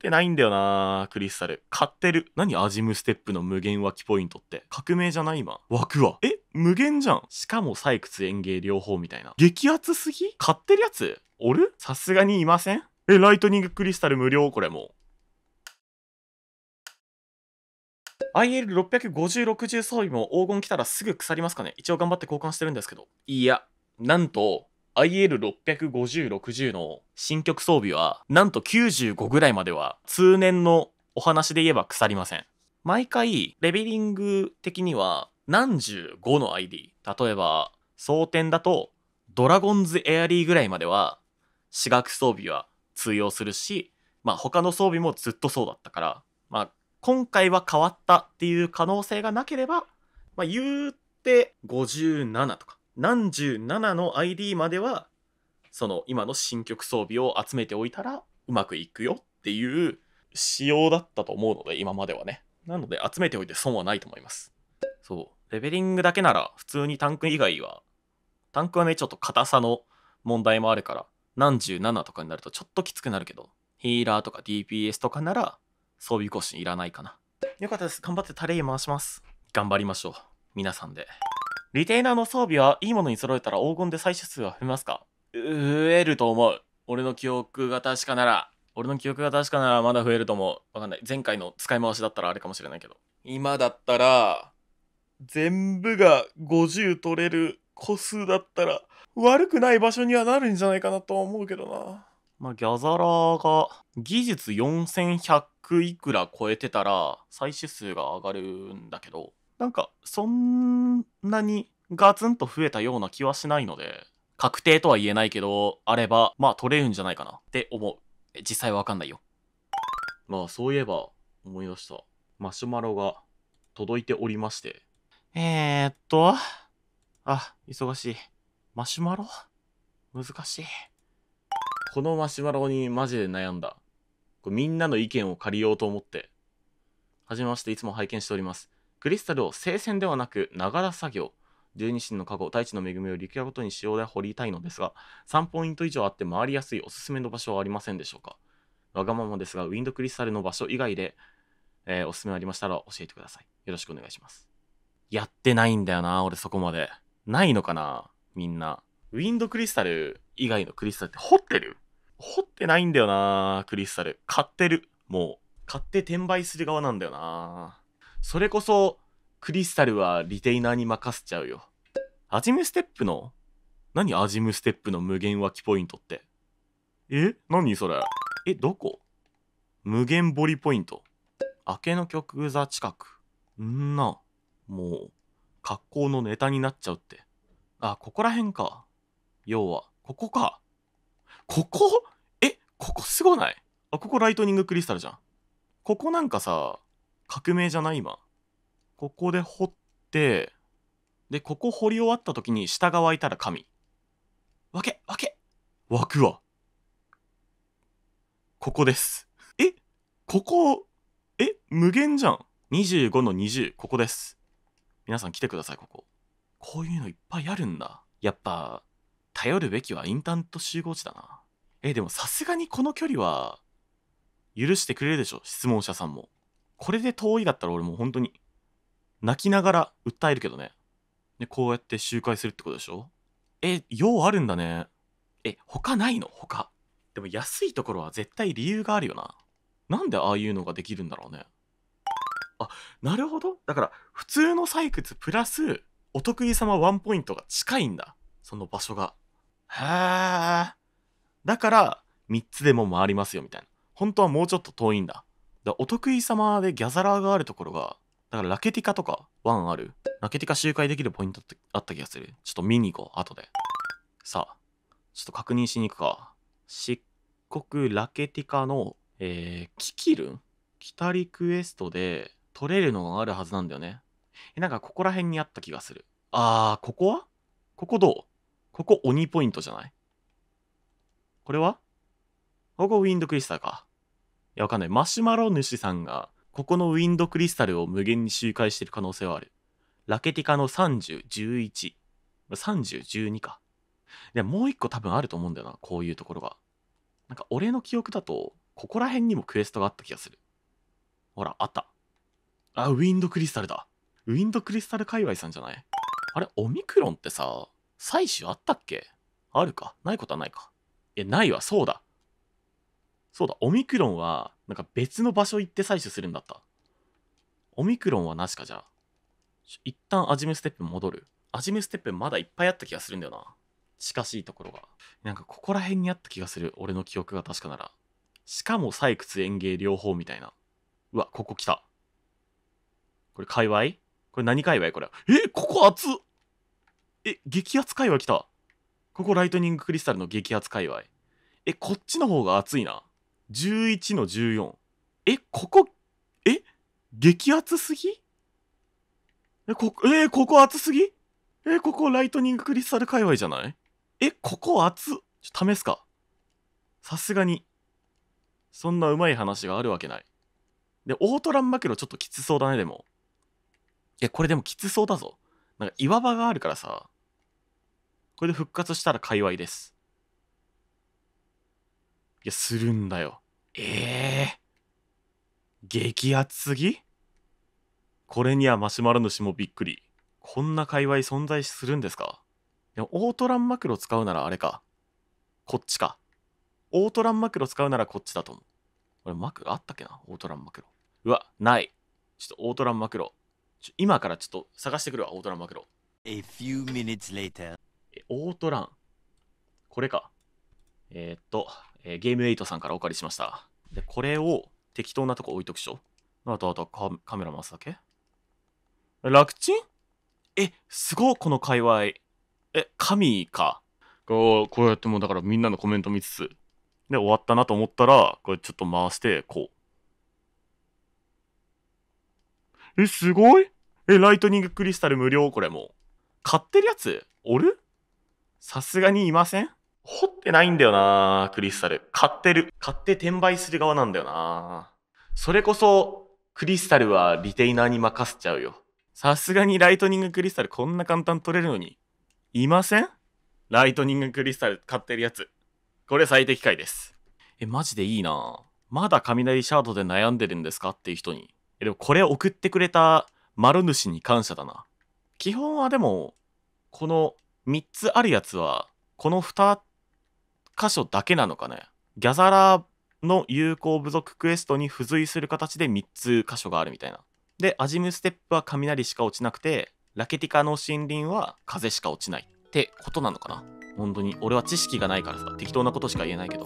ってないんだよなクリスタル。買ってる。何アジムステップの無限きポイントって。革命じゃない今。枠は。え無限じゃん。しかも採掘園芸両方みたいな。激アツすぎ買ってるやつおるさすがにいませんえ、ライトニングクリスタル無料これも IL65060 装備も黄金来たらすぐ腐りますかね一応頑張って交換してるんですけど。いや、なんと、IL650-60 の新曲装備は、なんと95ぐらいまでは、通年のお話で言えば腐りません。毎回、レベリング的には、何十5の ID。例えば、装填だと、ドラゴンズエアリーぐらいまでは、私学装備は通用するし、まあ他の装備もずっとそうだったから、まあ今回は変わったっていう可能性がなければ、まあ言うて57とか何十7の ID まではその今の新曲装備を集めておいたらうまくいくよっていう仕様だったと思うので今まではねなので集めておいて損はないと思いますそうレベリングだけなら普通にタンク以外はタンクはねちょっと硬さの問題もあるから何十7とかになるとちょっときつくなるけどヒーラーとか DPS とかなら装備更新いらないかなよかったです頑張ってタレイ回します頑張りましょう皆さんで。リテイナーの装備はいいものに揃えたら黄金で採取数は増えますか増えると思う。俺の記憶が確かなら、俺の記憶が確かならまだ増えると思う。わかんない。前回の使い回しだったらあれかもしれないけど。今だったら、全部が50取れる個数だったら、悪くない場所にはなるんじゃないかなとは思うけどな。まあ、ギャザラーが技術4100いくら超えてたら採取数が上がるんだけど、なんか、そんなにガツンと増えたような気はしないので、確定とは言えないけど、あれば、まあ取れるんじゃないかなって思う。実際わかんないよ。まあそういえば、思い出した。マシュマロが届いておりまして。えー、っと、あ、忙しい。マシュマロ難しい。このマシュマロにマジで悩んだ。これみんなの意見を借りようと思って。はじめまして、いつも拝見しております。クリスタルを聖戦ではなく、ながら作業。十二神の加護、大地の恵みを力量ごとに使用で掘りたいのですが、3ポイント以上あって回りやすいおすすめの場所はありませんでしょうかわがままですが、ウィンドクリスタルの場所以外で、えー、おすすめありましたら教えてください。よろしくお願いします。やってないんだよな、俺そこまで。ないのかな、みんな。ウィンドクリスタル以外のクリスタルって掘ってる掘ってないんだよな、クリスタル。買ってる。もう、買って転売する側なんだよな。それこそ、クリスタルはリテイナーに任せちゃうよ。アジムステップの何アジムステップの無限脇ポイントって。え何それえ、どこ無限ボリポイント。明けの曲座近く。んな。もう、格好のネタになっちゃうって。あ、ここら辺か。要は、ここか。ここえ、ここすごないあ、ここライトニングクリスタルじゃん。ここなんかさ、革命じゃない今ここで掘ってでここ掘り終わった時に下が湧いたら神わけわけ湧くわここですえここえ無限じゃん25の20ここです皆さん来てくださいこここういうのいっぱいあるんだやっぱ頼るべきはインターント集合地だなえでもさすがにこの距離は許してくれるでしょ質問者さんもこれで遠いだったら俺もう本当に泣きながら訴えるけどね。で、こうやって集会するってことでしょえ、用あるんだね。え、他ないの他。でも安いところは絶対理由があるよな。なんでああいうのができるんだろうね。あ、なるほど。だから、普通の採掘プラス、お得意様ワンポイントが近いんだ。その場所が。へえ。だから、3つでも回りますよ、みたいな。本当はもうちょっと遠いんだ。だお得意様でギャザラーがあるところが、だからラケティカとかワンある。ラケティカ周回できるポイントってあった気がする。ちょっと見に行こう、後で。さあ、ちょっと確認しに行くか。漆黒ラケティカの、えー、キキルン北リクエストで取れるのがあるはずなんだよね。え、なんかここら辺にあった気がする。あー、ここはここどうここ鬼ポイントじゃないこれはここウィンドクリスタルか。や、わかんない。マシュマロ主さんが、ここのウィンドクリスタルを無限に周回してる可能性はある。ラケティカの30、11。30、12か。で、もう一個多分あると思うんだよな、こういうところが。なんか俺の記憶だと、ここら辺にもクエストがあった気がする。ほら、あった。あ、ウィンドクリスタルだ。ウィンドクリスタル界隈さんじゃないあれ、オミクロンってさ、採取あったっけあるかないことはないか。いや、ないわ、そうだ。そうだ、オミクロンは、なんか別の場所行って採取するんだった。オミクロンはなしかじゃあ。一旦アジムステップ戻る。アジムステップまだいっぱいあった気がするんだよな。近しいところが。なんかここら辺にあった気がする。俺の記憶が確かなら。しかも採掘園芸両方みたいな。うわ、ここ来た。これ界隈これ何界隈これ。え、ここ熱っえ、激熱界隈来た。ここライトニングクリスタルの激熱界隈。え、こっちの方が熱いな。11の14。え、ここ、え激熱すぎえ、こ、えー、ここ熱すぎえー、ここライトニングクリスタル界隈じゃないえ、ここ熱ちょ、試すか。さすがに。そんなうまい話があるわけない。で、オートランマクロちょっときつそうだね、でも。いや、これでもきつそうだぞ。なんか岩場があるからさ。これで復活したら界隈です。いや、するんだよ。ええー、激アツすぎこれにはマシュマロ主もびっくり。こんな界隈存在するんですかいや、オートランマクロ使うならあれか。こっちか。オートランマクロ使うならこっちだと思う。俺、マクロあったっけなオートランマクロ。うわ、ない。ちょっとオートランマクロ。ちょ今からちょっと探してくるわ、オートランマクロ。A few minutes later. オートラン。これか。えー、っと、えー、ゲーム8さんからお借りしました。で、これを適当なとこ置いとくしょ。あと、あとカ、カメラ回すだけ楽ちんえ、すごい、この界隈。え、神か。こう、こうやってもうだからみんなのコメント見つつ。で、終わったなと思ったら、これちょっと回して、こう。え、すごいえ、ライトニングクリスタル無料これもう。買ってるやつおるさすがにいません掘ってないんだよなクリスタル。買ってる。買って転売する側なんだよなそれこそ、クリスタルはリテイナーに任せちゃうよ。さすがにライトニングクリスタルこんな簡単取れるのに。いませんライトニングクリスタル買ってるやつ。これ最適解です。え、マジでいいなまだ雷シャードで悩んでるんですかっていう人に。え、でもこれ送ってくれた丸主に感謝だな。基本はでも、この3つあるやつは、この2箇所だけなのかね。ギャザラーの有効部族クエストに付随する形で3つ箇所があるみたいな。で、アジムステップは雷しか落ちなくて、ラケティカの森林は風しか落ちないってことなのかな。本当に。俺は知識がないからさ、適当なことしか言えないけど。